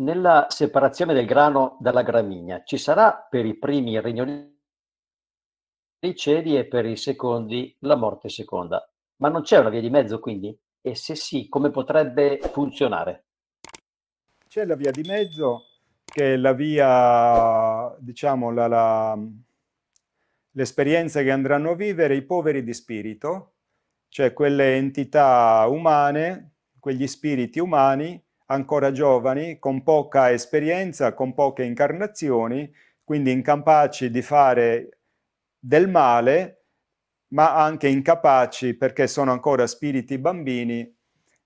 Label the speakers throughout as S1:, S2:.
S1: Nella separazione del grano dalla gramigna ci sarà per i primi il regno rignoli ceri e per i secondi la morte seconda, ma non c'è una via di mezzo quindi? E se sì, come potrebbe funzionare? C'è la via di mezzo che è la via, diciamo, la, la, l'esperienza che andranno a vivere i poveri di spirito, cioè quelle entità umane, quegli spiriti umani ancora giovani, con poca esperienza, con poche incarnazioni, quindi incapaci di fare del male, ma anche incapaci, perché sono ancora spiriti bambini,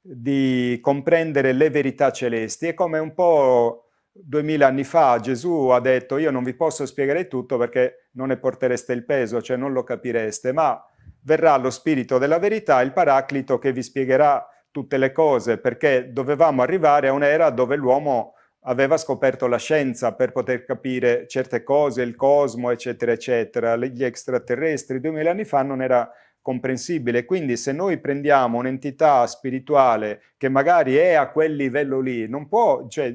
S1: di comprendere le verità celesti. È come un po' duemila anni fa Gesù ha detto io non vi posso spiegare tutto perché non ne portereste il peso, cioè non lo capireste, ma verrà lo spirito della verità, il paraclito che vi spiegherà tutte le cose, perché dovevamo arrivare a un'era dove l'uomo aveva scoperto la scienza per poter capire certe cose, il cosmo, eccetera, eccetera. Gli extraterrestri duemila anni fa non era comprensibile. Quindi se noi prendiamo un'entità spirituale che magari è a quel livello lì, non può, cioè,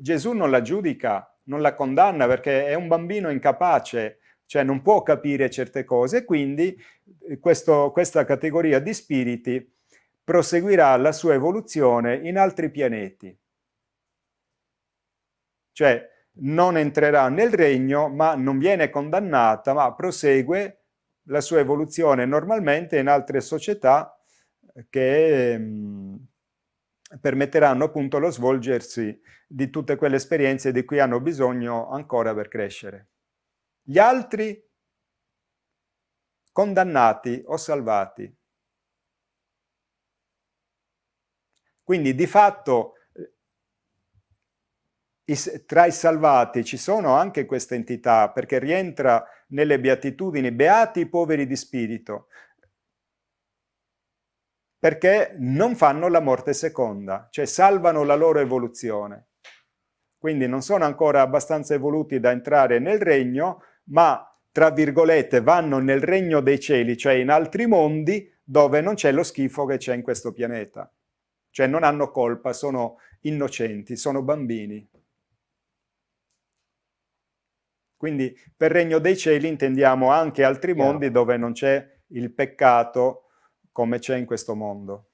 S1: Gesù non la giudica, non la condanna perché è un bambino incapace, cioè non può capire certe cose. Quindi questo, questa categoria di spiriti proseguirà la sua evoluzione in altri pianeti. Cioè non entrerà nel regno, ma non viene condannata, ma prosegue la sua evoluzione normalmente in altre società che mm, permetteranno appunto lo svolgersi di tutte quelle esperienze di cui hanno bisogno ancora per crescere. Gli altri condannati o salvati. Quindi di fatto tra i salvati ci sono anche questa entità, perché rientra nelle beatitudini, beati i poveri di spirito, perché non fanno la morte seconda, cioè salvano la loro evoluzione. Quindi non sono ancora abbastanza evoluti da entrare nel regno, ma tra virgolette vanno nel regno dei cieli, cioè in altri mondi dove non c'è lo schifo che c'è in questo pianeta cioè non hanno colpa, sono innocenti, sono bambini. Quindi per regno dei cieli intendiamo anche altri mondi dove non c'è il peccato come c'è in questo mondo.